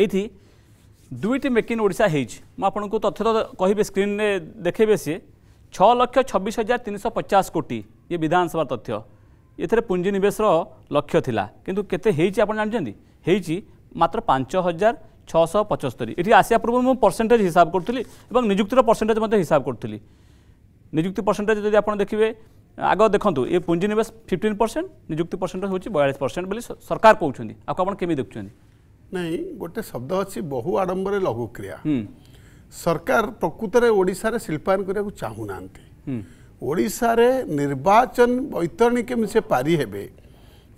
ଏଇଠି ଦୁଇଟି make in Odisha ହେଇଛି ମୁଁ ଆପଣଙ୍କୁ ତଥ୍ୟ ତ କହିବେ ସ୍କ୍ରିନ୍ରେ ଦେଖେଇବେ ସିଏ ଛଅ ଲକ୍ଷ ଛବିଶ ହଜାର ତିନିଶହ ପଚାଶ କୋଟି ଇଏ ବିଧାନସଭା ତଥ୍ୟ ଏଥିରେ ପୁଞ୍ଜିନିବେଶର ଲକ୍ଷ୍ୟ ଥିଲା କିନ୍ତୁ କେତେ ହେଇଛି ଆପଣ ଜାଣିଛନ୍ତି ହେଇଛି ମାତ୍ର ପାଞ୍ଚ ହଜାର ଛଅଶହ ପଞ୍ଚସ୍ତରୀ ଏଠି ଆସିବା ପୂର୍ବରୁ ମୁଁ ପରସେଣ୍ଟେଜ୍ ହିସାବ କରୁଥିଲି ଏବଂ ନିଯୁକ୍ତିର ପରସେଣ୍ଟେଜ୍ ମଧ୍ୟ ହିସାବ କରୁଥିଲି ନିଯୁକ୍ତି ପରସେଣ୍ଟେଜ୍ ଯଦି ଆପଣ ଦେଖିବେ ଆଗ ଦେଖନ୍ତୁ ଏ ପୁଞ୍ଜିନିବେଶ ଫିଫ୍ଟିନ୍ ପରସେଣ୍ଟ ନିଯୁକ୍ତି ପରସେଣ୍ଟେଜ୍ ହେଉଛି ବୟାଳିଶ ପରସେଣ୍ଟ ବୋଲି ସରକାର କହୁଛନ୍ତି ଆକୁ ଆପଣ କେମିତି ଦେଖୁଛନ୍ତି ନାଇଁ ଗୋଟେ ଶବ୍ଦ ଅଛି ବହୁ ଆଡ଼ମ୍ବରେ ଲଘୁକ୍ରିୟା ସରକାର ପ୍ରକୃତରେ ଓଡ଼ିଶାରେ ଶିଳ୍ପାୟନ କରିବାକୁ ଚାହୁଁନାହାନ୍ତି ଓଡ଼ିଶାରେ ନିର୍ବାଚନ ବୈତରଣୀ କେମିତି ସେ ପାରି ହେବେ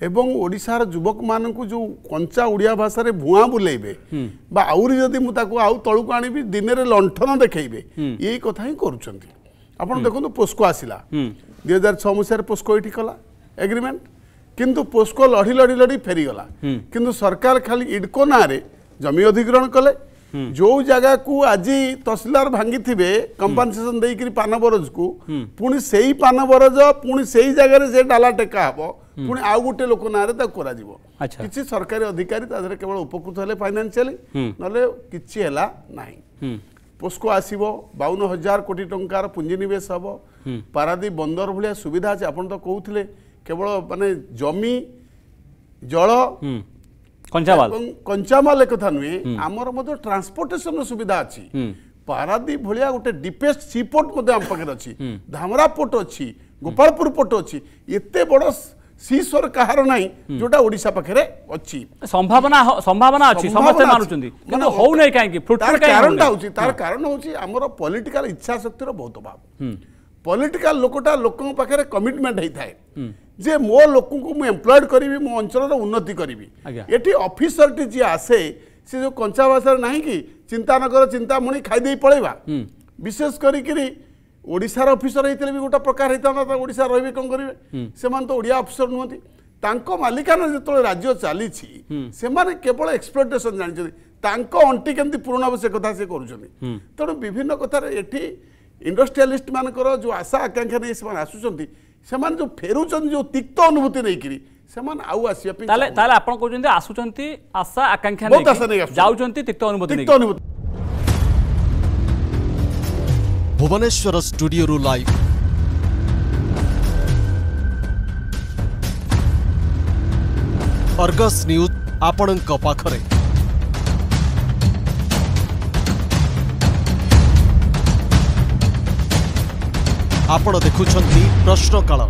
ଏବଂ ଓଡ଼ିଶାର ଯୁବକମାନଙ୍କୁ ଯେଉଁ କଞ୍ଚା ଓଡ଼ିଆ ଭାଷାରେ ଭୁଆଁ ବୁଲେଇବେ ବା ଆହୁରି ଯଦି ମୁଁ ତାକୁ ଆଉ ତଳକୁ ଆଣିବି ଦିନରେ ଲଣ୍ଠନ ଦେଖେଇବେ ଏଇ କଥା ହିଁ କରୁଛନ୍ତି ଆପଣ ଦେଖନ୍ତୁ ପୋସ୍କୋ ଆସିଲା ଦୁଇ ହଜାର ଛଅ ମସିହାରେ ପୋସ୍କୋ ଏଇଠି କଲା ଏଗ୍ରିମେଣ୍ଟ କିନ୍ତୁ ପୋସ୍କୋ ଲଢ଼ି ଲଢ଼ି ଲଢ଼ି ଫେରିଗଲା କିନ୍ତୁ ସରକାର ଖାଲି ଇଡ଼କୋ ନାଁରେ ଜମି ଅଧିଗ୍ରହଣ କଲେ ଯୋଉ ଜାଗାକୁ ଆଜି ତହସିଲଦାର ଭାଙ୍ଗିଥିବେ କମ୍ପାନସେସନ ଦେଇକରି ପାନ ବରଜକୁ ପୁଣି ସେଇ ପାନ ବରଜ ପୁଣି ସେଇ ଜାଗାରେ ସେ ଡାଲା ଟେକା ହବ ପୁଣି ଆଉ ଗୋଟେ ଲୋକ ନାଁରେ ତାକୁ କରାଯିବ କିଛି ସରକାରୀ ଅଧିକାରୀ ତା ଦେହରେ କେବଳ ଉପକୃତ ହେଲେ ଫାଇନାନ୍ସିଆଲି ନହେଲେ କିଛି ହେଲା ନାହିଁ ପୋସ୍କୋ ଆସିବ ବାଉନ ହଜାର କୋଟି ଟଙ୍କାର ପୁଞ୍ଜିନିବେଶ ହବ ପାରାଦୀପ ବନ୍ଦର ଭଳିଆ ସୁବିଧା ଅଛି ଆପଣ ତ କହୁଥିଲେ কেবল মানে জমি জল কঞ্চামাল এবং কঞ্চামাল একথা নুহে আমার মধ্যে ট্রান্সপোর্টেসন সুবিধা আছে ପାରାଦୀପ ଭଳିଆ ଗୋଟେ ଡିପେଷ୍ଟ ସି ପୋର୍ଟ ମଧ୍ୟ ଆମ ପାଖରେ ଅଛି ଧାମରା ପୋର୍ଟ ଅଛି ଗୋପାଳପୁର ପୋର୍ଟ ଅଛି ଏତେ ବଡ଼ ସିସୋର କାହାର ନାହିଁ ଯୋଉଟା ଓଡ଼ିଶା ପାଖରେ ଅଛି ସମ୍ଭାବନା ସମ୍ଭାବନା ଅଛି ସମସ୍ତେ ମାନୁଛନ୍ତି କିନ୍ତୁ ହଉନାହିଁ କାହିଁକି କାରଣଟା ହଉଛି ତାର କାରଣ ହଉଛି ଆମର ପଲିଟିକାଲ ଇଚ୍ଛା ଶକ୍ତିର ବହୁତ ଅଭାବ ପଲିଟିକାଲ ଲୋକଟା ଲୋକଙ୍କ ପାଖରେ କମିଟମେଣ୍ଟ ହେଇଥାଏ ଯେ ମୋ ଲୋକଙ୍କୁ ମୁଁ ଏମ୍ପ୍ଲଏଡ୍ କରିବି ମୋ ଅଞ୍ଚଳର ଉନ୍ନତି କରିବି ଏଠି ଅଫିସରଟି ଯିଏ ଆସେ ସେ ଯେଉଁ କଞ୍ଚା ଭାଷାରେ ନାହିଁ କି ଚିନ୍ତାନଗର ଚିନ୍ତାମଣି ଖାଇଦେଇ ପଳେଇବା ବିଶେଷ କରିକିରି ଓଡ଼ିଶାର ଅଫିସର ହେଇଥିଲେ ବି ଗୋଟେ ପ୍ରକାର ହେଇଥାନ୍ତା ଓଡ଼ିଶା ରହିବେ କ'ଣ କରିବେ ସେମାନେ ତ ଓଡ଼ିଆ ଅଫିସର ନୁହନ୍ତି ତାଙ୍କ ମାଲିକାନା ଯେତେବେଳେ ରାଜ୍ୟ ଚାଲିଛି ସେମାନେ କେବଳ ଏକ୍ସପ୍ଲୋଟେସନ୍ ଜାଣିଛନ୍ତି ତାଙ୍କ ଅଣ୍ଟି କେମିତି ପୂରଣ ହେବ ସେ କଥା ସେ କରୁଛନ୍ତି ତେଣୁ ବିଭିନ୍ନ କଥାରେ ଏଠି ଇଣ୍ଡଷ୍ଟ୍ରିଆଲିଷ୍ଟ ମାନଙ୍କର ଯେଉଁ ଆଶା ଆକାଂକ୍ଷା ନେଇ ସେମାନେ ଆସୁଛନ୍ତି ସେମାନେ ଯେଉଁ ଫେରୁଛନ୍ତି ଯେଉଁ ତିକ୍ତ ଅନୁଭୂତି ନେଇକିରି ସେମାନେ ଆଉ ଆସିବା ପାଇଁ ତାହେଲେ ତାହେଲେ ଆପଣ କହୁଛନ୍ତି ଆସୁଛନ୍ତି ଆଶା ଆକାଂକ୍ଷା ଯାଉଛନ୍ତି ତିକ୍ତ ଅନୁଭୂତି ତିକ୍ତ ଅନୁଭୂତି ଭୁବନେଶ୍ୱର ଷ୍ଟୁଡିଓରୁ ଲାଇଭ୍ ଅର୍ଗସ୍ ନ୍ୟୁଜ୍ ଆପଣଙ୍କ ପାଖରେ ଆପଣ ଦେଖୁଛନ୍ତି ପ୍ରଶ୍ନକାଳ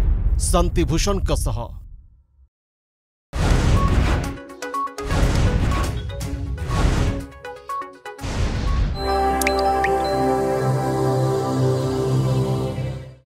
ଶାନ୍ତି ଭୂଷଣଙ୍କ ସହ